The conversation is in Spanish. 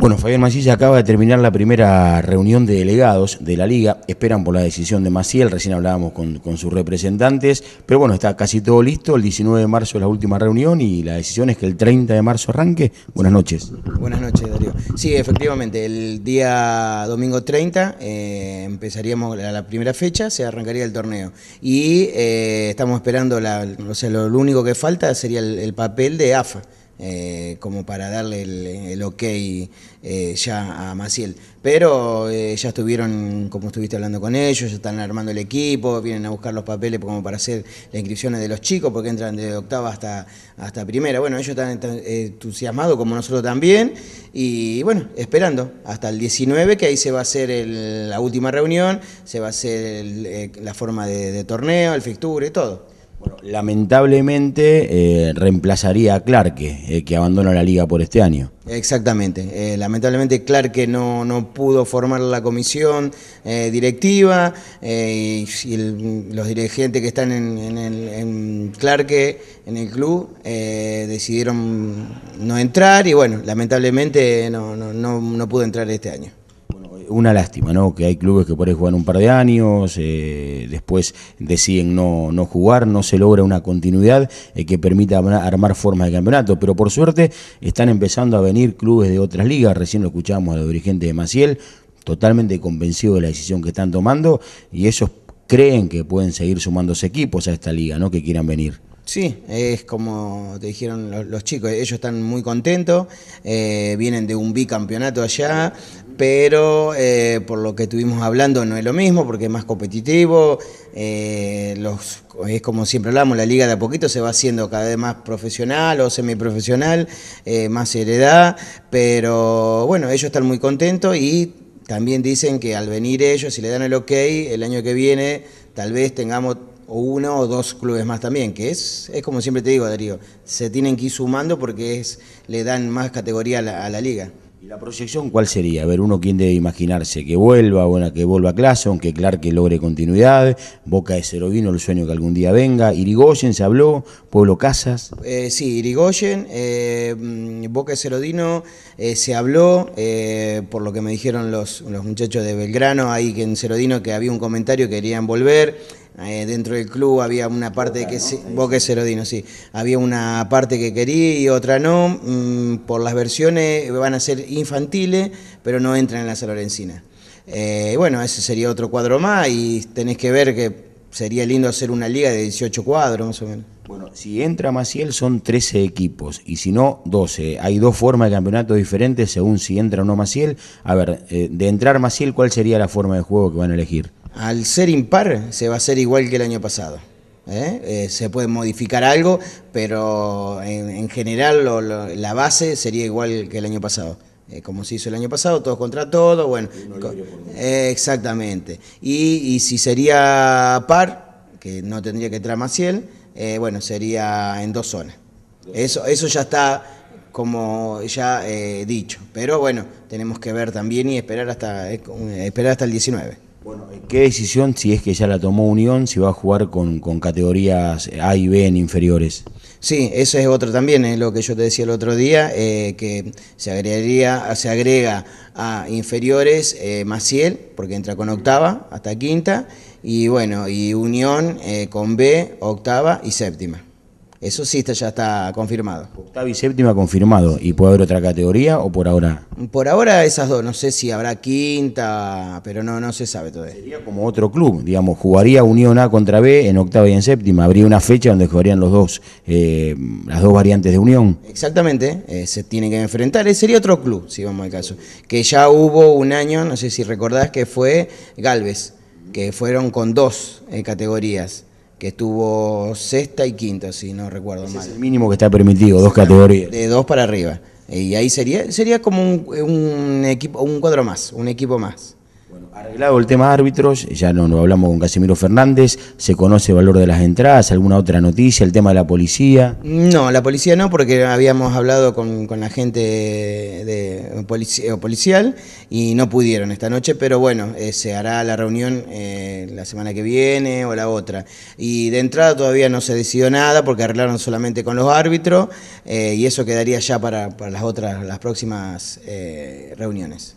Bueno, Fabián Macías acaba de terminar la primera reunión de delegados de la Liga. Esperan por la decisión de Maciel, recién hablábamos con, sus representantes. Pero bueno, está casi todo listo. El 19 de marzo es la última reunión y la decisión es que el 30 de marzo arranque. Buenas noches. Buenas noches, Darío. Sí, efectivamente, el día domingo 30 eh, empezaríamos la, primera fecha, se arrancaría el torneo. Y eh, estamos esperando, la, o sea, lo, único que falta sería el, el papel de AFA eh, como para darle el, ok eh, ya a Maciel. Pero eh, ya estuvieron, como estuviste hablando con ellos, ya están armando el equipo, vienen a buscar los papeles como para hacer las inscripciones de los chicos, porque entran de octava hasta, hasta primera. Bueno, ellos están, entusiasmados como nosotros también, y bueno, esperando hasta el 19, que ahí se va a hacer la última reunión, se va a hacer la forma de, de torneo, el fixture y todo. Bueno, lamentablemente eh, reemplazaría a Clarke, eh, que abandona la liga por este año. Exactamente. Eh, lamentablemente Clarke no, no pudo formar la comisión directiva y, los dirigentes que están en, en Clarke, en el club, decidieron no entrar y bueno, lamentablemente no pudo entrar este año una lástima, ¿no? Que hay clubes que por ahí juegan un par de años, eh, después deciden no, no jugar, no se logra una continuidad eh, que permita armar formas de campeonato. Pero por suerte están empezando a venir clubes de otras ligas. Recién lo escuchamos a los dirigentes de Maciel, totalmente convencido de la decisión que están tomando, y ellos creen que pueden seguir sumándose equipos a esta liga, ¿no? Que quieran venir. Sí, es como te dijeron los, chicos, ellos están muy contentos, eh, vienen de un bicampeonato allá, pero eh, por lo que estuvimos hablando no es lo mismo porque es más competitivo, eh, es como siempre hablamos, la liga de a poquito se va haciendo cada vez más profesional o semiprofesional, más heredad. pero bueno, ellos están muy contentos y también dicen que al venir ellos, si le dan el ok, el año que viene tal vez tengamos o uno o dos clubes más también, que es, es como siempre te digo, Darío, se tienen que ir sumando porque es, le dan más categoría a la, liga. ¿Y la proyección cuál sería? A ver, uno quién debe imaginarse que vuelva, bueno, que vuelva a clase, aunque Clark que logre continuidad, Boca de Cerodino el sueño que algún día venga, Irigoyen se habló, Pueblo Casas. Eh, sí, Irigoyen, eh, mm, Boca de Cerodino eh, se habló, por lo que me dijeron los, los muchachos de Belgrano ahí que en Cerodino que había un comentario que querían volver. Eh, dentro del club había una parte que se, sí. Había una parte que quería y otra no. Mm, por las versiones van a ser infantiles, pero no entran en la Salorencina. Eh, bueno, ese sería otro cuadro más y tenés que ver que sería lindo hacer una liga de 18 cuadros más o menos. Bueno, si entra Maciel son 13 equipos y si no, 12. Hay dos formas de campeonato diferentes según si entra o no Maciel. A ver, eh, de entrar Maciel, ¿cuál sería la forma de juego que van a elegir? Al ser impar, se va a hacer igual que el año pasado. ¿eh? Eh, se puede modificar algo, pero en, general la base sería igual que el año pasado. Eh, como se hizo el año pasado, todos contra todo. bueno. exactamente. Y, si sería par, que no tendría que entrar Maciel, bueno, sería en dos zonas. Eso, eso ya está como ya eh, dicho. Pero bueno, tenemos que ver también y esperar hasta, esperar hasta el 19. ¿Qué decisión, si es que ya la tomó Unión, si va a jugar con, categorías A y B en inferiores? Sí, eso es otro también, es ¿eh? lo que yo te decía el otro día, eh, que se, agregaría, se agrega a inferiores eh, Maciel, porque entra con octava hasta quinta, y bueno, y Unión eh, con B, octava y séptima. Eso sí está, ya está confirmado. Octava y séptima confirmado. ¿Y puede haber otra categoría o por ahora? Por ahora esas dos. No sé si habrá quinta, pero no, no se sabe todavía. Sería como otro club, digamos. Jugaría Unión A contra B en octava y en séptima. Habría una fecha donde jugarían los dos, eh, las dos variantes de Unión. Exactamente. Eh, se tienen que enfrentar. Eh, sería otro club, si vamos al caso. Que ya hubo un año, no sé si recordás, que fue Galvez. Que fueron con dos categorías que estuvo sexta y quinta, si no recuerdo mal. Es el mínimo que está permitido, dos categorías. De dos para arriba. Y ahí sería, sería como un equipo, un cuadro más, un equipo más. Arreglado el tema árbitros, ya no, hablamos con Casimiro Fernández, se conoce el valor de las entradas, alguna otra noticia, el tema de la policía. No, la policía no, porque habíamos hablado con, la gente de, eh, policial y no pudieron esta noche, pero bueno, eh, se hará la reunión eh, la semana que viene o la otra. Y de entrada todavía no se decidió nada porque arreglaron solamente con los árbitros y eso quedaría ya para, para las otras, las próximas reuniones.